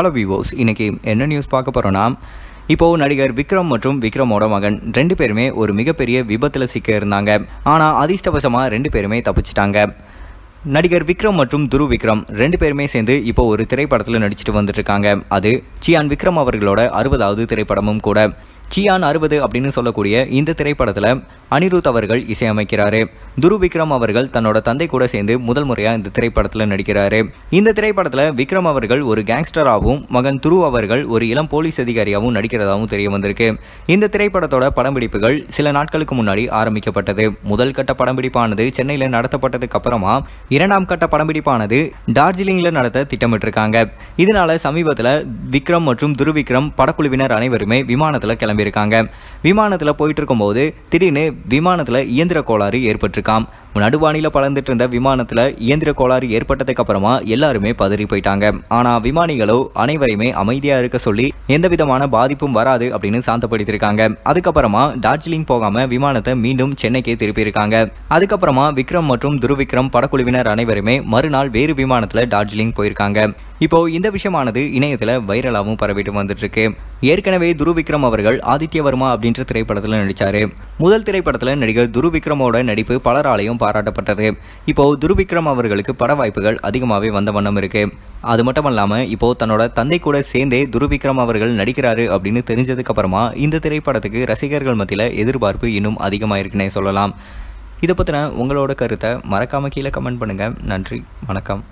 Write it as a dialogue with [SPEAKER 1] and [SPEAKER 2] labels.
[SPEAKER 1] hello விவோஸ் இன்றைக்கி என்ன news பார்க்க போகிறோன்னா இப்போது நடிகர் விக்ரம் மற்றும் விக்ரமோட மகன் ரெண்டு பேருமே ஒரு மிகப்பெரிய விபத்தில் சிக்க இருந்தாங்க ஆனால் அதிர்ஷ்டவசமாக ரெண்டு பேருமே தப்பிச்சிட்டாங்க நடிகர் விக்ரம் மற்றும் துரு விக்ரம் ரெண்டு பேருமே சேர்ந்து இப்போ ஒரு திரைப்படத்தில் நடிச்சுட்டு வந்துட்டு இருக்காங்க அது சியான் விக்ரம் அவர்களோட அறுபதாவது திரைப்படமும் கூட சியான் அறுபது அப்படின்னு சொல்லக்கூடிய இந்த திரைப்படத்தில் அனிருத் அவர்கள் இசையமைக்கிறாரு துரு விக்ரம் அவர்கள் தன்னோட தந்தை கூட சேர்ந்து முதல் முறையாக இந்த திரைப்படத்தில் நடிக்கிறாரு இந்த திரைப்படத்தில் விக்ரம் அவர்கள் ஒரு கேங்ஸ்டராகவும் மகன் துரு அவர்கள் ஒரு இளம் போலீஸ் அதிகாரியாகவும் நடிக்கிறதாகவும் தெரிய வந்திருக்கு இந்த திரைப்படத்தோட படம்பிடிப்புகள் சில நாட்களுக்கு முன்னாடி ஆரம்பிக்கப்பட்டது முதல் கட்ட படம்பிடிப்பானது சென்னையில் நடத்தப்பட்டதுக்கு அப்புறமா இரண்டாம் கட்ட படம்பிடிப்பானது டார்ஜிலிங்கில் நடத்த திட்டமிட்டிருக்காங்க இதனால சமீபத்தில் விக்ரம் மற்றும் துருவிக்ரம் படக்குழுவினர் அனைவருமே விமானத்தில் கிளம்பி கிளம்பியிருக்காங்க விமானத்தில் போயிட்டு இருக்கும்போது திடீர்னு விமானத்தில் இயந்திர கோளாறு ஏற்பட்டிருக்காம் நடுவானில பறந்துட்டு இருந்த விமானத்தில் இயந்திர கோளாறு ஏற்பட்டதுக்கு அப்புறமா எல்லாருமே பதறி போயிட்டாங்க ஆனால் விமானிகளோ அனைவரையுமே அமைதியாக இருக்க சொல்லி எந்த விதமான பாதிப்பும் வராது அப்படின்னு சாந்தப்படுத்திருக்காங்க அதுக்கப்புறமா டார்ஜிலிங் போகாம விமானத்தை மீண்டும் சென்னைக்கே திருப்பியிருக்காங்க அதுக்கப்புறமா விக்ரம் மற்றும் துருவிக்ரம் படக்குழுவினர் அனைவருமே மறுநாள் வேறு விமானத்தில் டார்ஜிலிங் போயிருக்காங்க இப்போ இந்த விஷயமானது இணையத்தில் வைரலாகவும் பரவிட்டு வந்துட்டு இருக்கு ஏற்கனவே துருவிக்ரம் அவர்கள் ஆதித்ய வர்மா அப்படின்ற திரைப்படத்தில் நடிச்சாரு முதல் திரைப்படத்தில் நடிகர் துருவிக்ரமோட நடிப்பு பலராலையும் பாராட்டப்பட்டது இப்போது துருவிக்ரம் அவர்களுக்கு பட வாய்ப்புகள் அதிகமாகவே வந்த வண்ணம் இருக்கு அது மட்டும் இல்லாமல் இப்போது தன்னோட தந்தை கூட சேர்ந்தே துருவிக்ரம் அவர்கள் நடிக்கிறாரு அப்படின்னு தெரிஞ்சதுக்கப்புறமா இந்த திரைப்படத்துக்கு ரசிகர்கள் மத்தியில் எதிர்பார்ப்பு இன்னும் அதிகமாக இருக்குன்னே சொல்லலாம் இதை பற்றின உங்களோட கருத்தை மறக்காமல் கீழே கமெண்ட் பண்ணுங்கள் நன்றி வணக்கம்